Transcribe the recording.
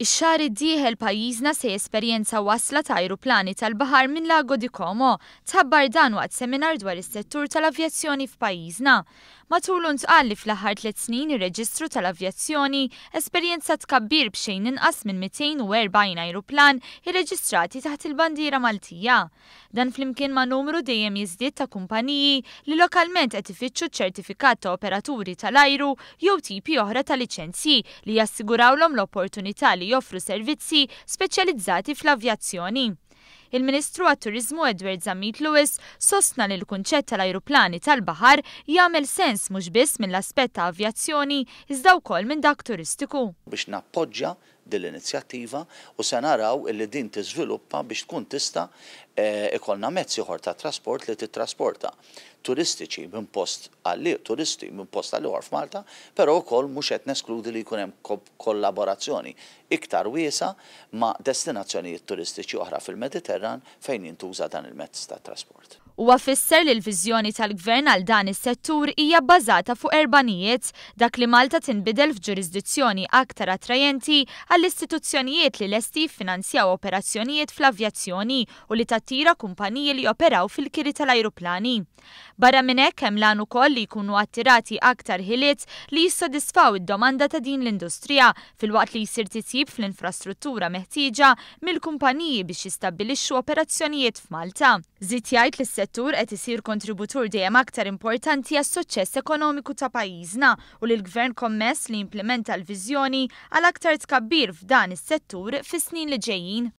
Ix-xahar id-dieħel pajjiżna se jesperjenza wasla ta' ajruplani tal-baħar minn Lago di Como, tabbar dan waqt seminar dwar is-settur tal-avjazzjoni f'pajjiżna. Matul untqalli fl-aħħar tliet snin ir-Reġistru tal-Avjazzjoni esperjenza tkabbir b'xejn inqas minn 240 ajruplan irreġistrati taħt il-bandiera Maltija. Dan flimkien ma' numru dejjem jiżdied ta' kumpaniji li lokalment qed ifittxu ċertifikat ta' operaturi tal-ajru jew tipi oħra ta' liċenzji li jassigurawlhom l-opportunità li joffru servizzi speċjalizzati fl-avjazzjoni. Il-Ministru għat-Turizmu Edward Zamit Lewis sostna li l-kunċett tal-ajruplani tal-bahar jagħmel sens mhux biss mill-aspett ta' avjazzjoni iżda wkoll minn dak turistiku. Biex nappoġġa din l-inizjattiva u se naraw illi din tiżviluppa biex tkun tista' eh, ikollna mezzi ħor ta' trasport li titrasporta turistiċi minn post għalli, turisti minn post għalli għor f'Malta, pero wkoll mhux qed neskludi li jkun hemm kollaborazzjoni iktar wiesa ma' destinazzjonijiet turistiċi oħra fil-Mediterran fejn jintuża dan il-mezz ta' trasport u għafisser li l-vizjoni tal-gvern għal dan is-settur hija bbażata fuq erbanijiet dak li Malta tinbidel f'ġurisdizzjoni aktar attrajenti għall-istituzzjonijiet li lesti finanzjaw operazzjonijiet fl-avjazzjoni u li tattira kumpaniji li operaw fil-kiri tal-ajruplani. Barra minn hekk hemm lan ukoll li jkunu attirati aktar ħiliet li jissodisfaw id-domanda ta' din l-industrija fil-waqt li jisir titjib fl-infrastruttura meħtieġa mill-kumpaniji biex jistabbilixxu operazzjonijiet f'Malta. Zit li settur qed isir kontributur dejjem aktar importanti għas suċċess ekonomiku ta' pajjiżna u li l-gvern kommess li implementa l-viżjoni għal aktar tkabbir f'dan is-settur fis-snin li ġejjin.